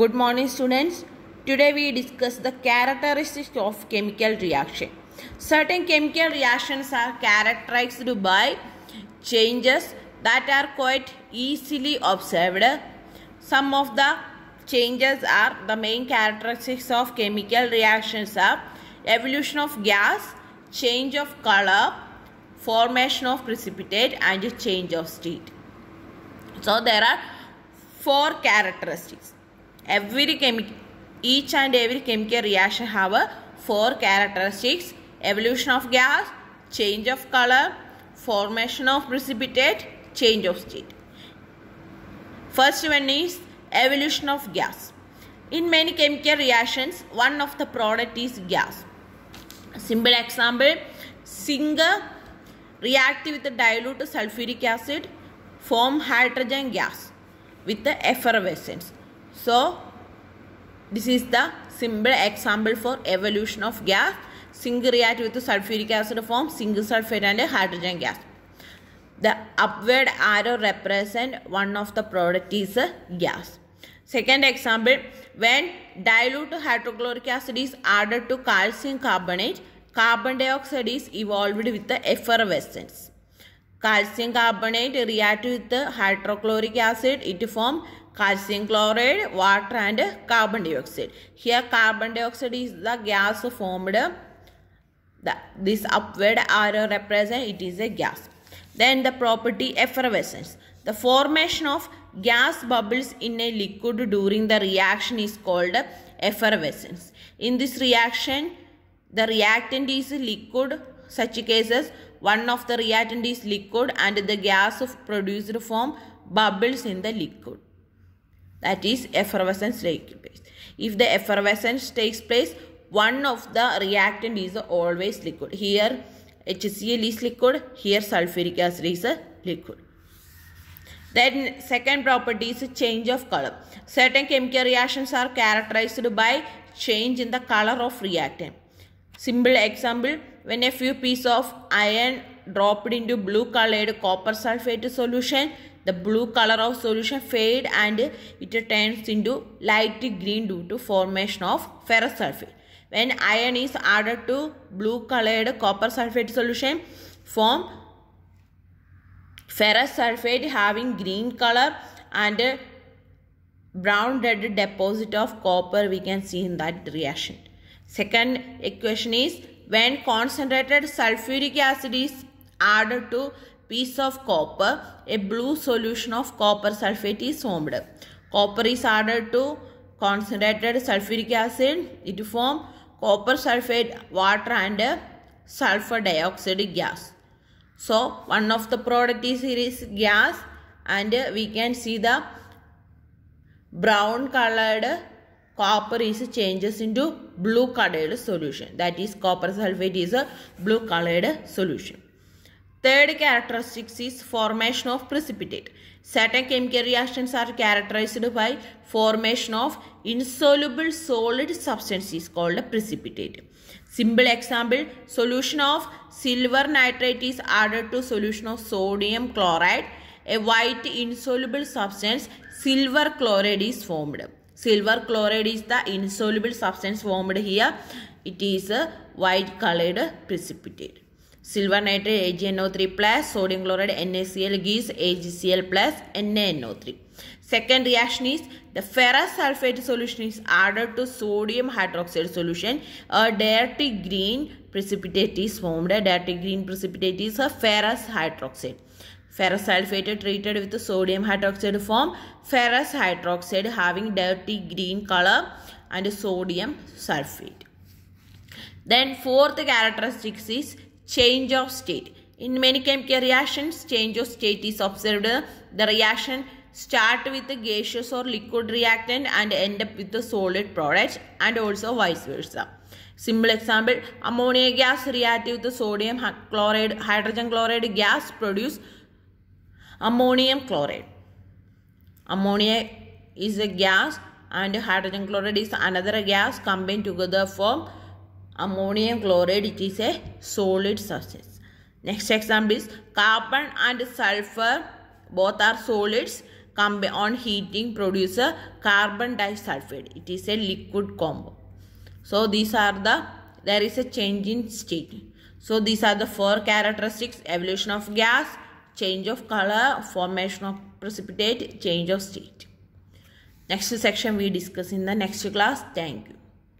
Good morning students. Today we discuss the characteristics of chemical reaction. Certain chemical reactions are characterized by changes that are quite easily observed. Some of the changes are the main characteristics of chemical reactions are evolution of gas, change of color, formation of precipitate and change of state. So there are four characteristics. Every chemical, each and every chemical reaction have a four characteristics. Evolution of gas, change of color, formation of precipitate, change of state. First one is evolution of gas. In many chemical reactions, one of the product is gas. Simple example, single react with the dilute sulfuric acid, form hydrogen gas with the effervescence. So, this is the simple example for evolution of gas. Single react with sulfuric acid form single sulfate and hydrogen gas. The upward arrow represent one of the product is gas. Second example, when dilute hydrochloric acid is added to calcium carbonate, carbon dioxide is evolved with the effervescence. Calcium carbonate react with the hydrochloric acid, it forms calcium chloride, water and carbon dioxide. Here carbon dioxide is the gas formed. The, this upward arrow represents it is a gas. Then the property effervescence. The formation of gas bubbles in a liquid during the reaction is called effervescence. In this reaction, the reactant is liquid. Such cases, one of the reactant is liquid and the gas produced form bubbles in the liquid that is effervescence takes place. If the effervescence takes place, one of the reactant is always liquid. Here HCl is liquid, here sulfuric acid is a liquid. Then second property is change of color. Certain chemical reactions are characterized by change in the color of reactant. Simple example, when a few pieces of iron dropped into blue colored copper sulfate solution, the blue color of solution fade and it turns into light green due to formation of ferrous sulfate. When iron is added to blue colored copper sulfate solution form ferrous sulfate having green color and brown red deposit of copper we can see in that reaction. Second equation is when concentrated sulfuric acid is added to piece of copper, a blue solution of copper sulfate is formed. Copper is added to concentrated sulfuric acid. It forms copper sulfate, water and sulfur dioxide gas. So, one of the products here is gas and we can see the brown colored copper is changes into blue colored solution that is copper sulfate is a blue colored solution Third characteristic is formation of precipitate. Certain chemical reactions are characterized by formation of insoluble solid substances called a precipitate. Simple example, solution of silver nitrate is added to solution of sodium chloride. A white insoluble substance, silver chloride is formed. Silver chloride is the insoluble substance formed here. It is a white colored precipitate. Silver nitrate AgNO3 plus sodium chloride NaCl gives AgCl plus NaNO3. Second reaction is the ferrous sulfate solution is added to sodium hydroxide solution. A dirty green precipitate is formed. A dirty green precipitate is a ferrous hydroxide. Ferrous sulfate treated with sodium hydroxide form ferrous hydroxide having dirty green color and sodium sulfate. Then fourth characteristic is change of state. In many chemical reactions, change of state is observed. The reaction start with a gaseous or liquid reactant and end up with a solid product and also vice versa. Simple example, ammonia gas react with the sodium chloride, hydrogen chloride gas produce ammonium chloride. Ammonia is a gas and hydrogen chloride is another gas combined together form Ammonium chloride, it is a solid substance. Next example is carbon and sulfur, both are solids. Come on heating produce a carbon disulfide. It is a liquid combo. So these are the, there is a change in state. So these are the four characteristics, evolution of gas, change of color, formation of precipitate, change of state. Next section we discuss in the next class. Thank you.